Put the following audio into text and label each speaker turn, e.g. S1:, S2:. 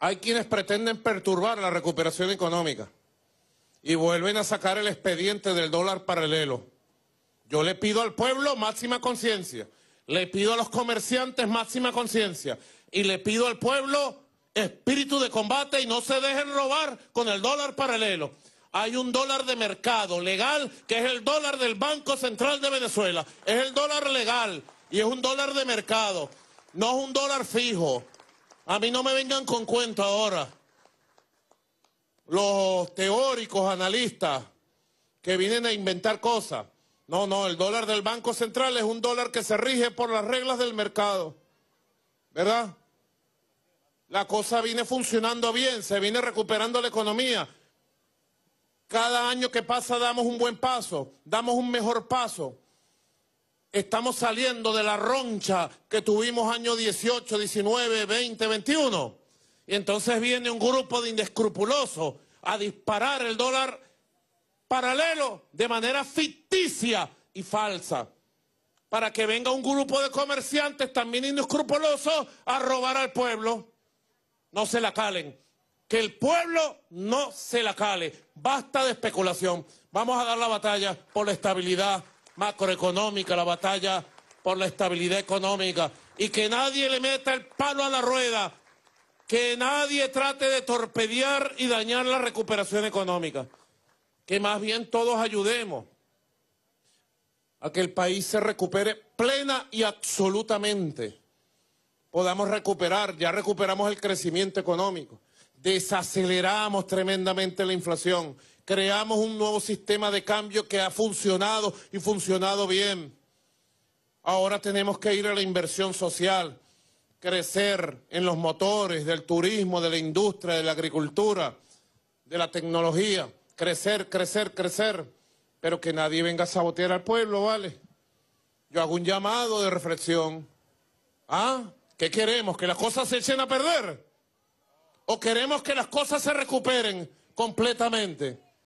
S1: Hay quienes pretenden perturbar la recuperación económica y vuelven a sacar el expediente del dólar paralelo. Yo le pido al pueblo máxima conciencia, le pido a los comerciantes máxima conciencia y le pido al pueblo espíritu de combate y no se dejen robar con el dólar paralelo. Hay un dólar de mercado legal que es el dólar del Banco Central de Venezuela. Es el dólar legal y es un dólar de mercado, no es un dólar fijo. A mí no me vengan con cuento ahora. Los teóricos, analistas, que vienen a inventar cosas. No, no, el dólar del Banco Central es un dólar que se rige por las reglas del mercado. ¿Verdad? La cosa viene funcionando bien, se viene recuperando la economía. Cada año que pasa damos un buen paso, damos un mejor paso estamos saliendo de la roncha que tuvimos año 18, 19, 20, 21. Y entonces viene un grupo de indescrupulosos a disparar el dólar paralelo de manera ficticia y falsa. Para que venga un grupo de comerciantes también indescrupulosos a robar al pueblo. No se la calen. Que el pueblo no se la cale. Basta de especulación. Vamos a dar la batalla por la estabilidad macroeconómica, la batalla por la estabilidad económica y que nadie le meta el palo a la rueda, que nadie trate de torpedear y dañar la recuperación económica, que más bien todos ayudemos a que el país se recupere plena y absolutamente. Podamos recuperar, ya recuperamos el crecimiento económico, desaceleramos tremendamente la inflación, creamos un nuevo sistema de cambio que ha funcionado y funcionado bien. Ahora tenemos que ir a la inversión social, crecer en los motores del turismo, de la industria, de la agricultura, de la tecnología, crecer, crecer, crecer, pero que nadie venga a sabotear al pueblo, ¿vale? Yo hago un llamado de reflexión. ¿Ah? ¿Qué queremos? ¿Que las cosas se echen a perder? o queremos que las cosas se recuperen completamente?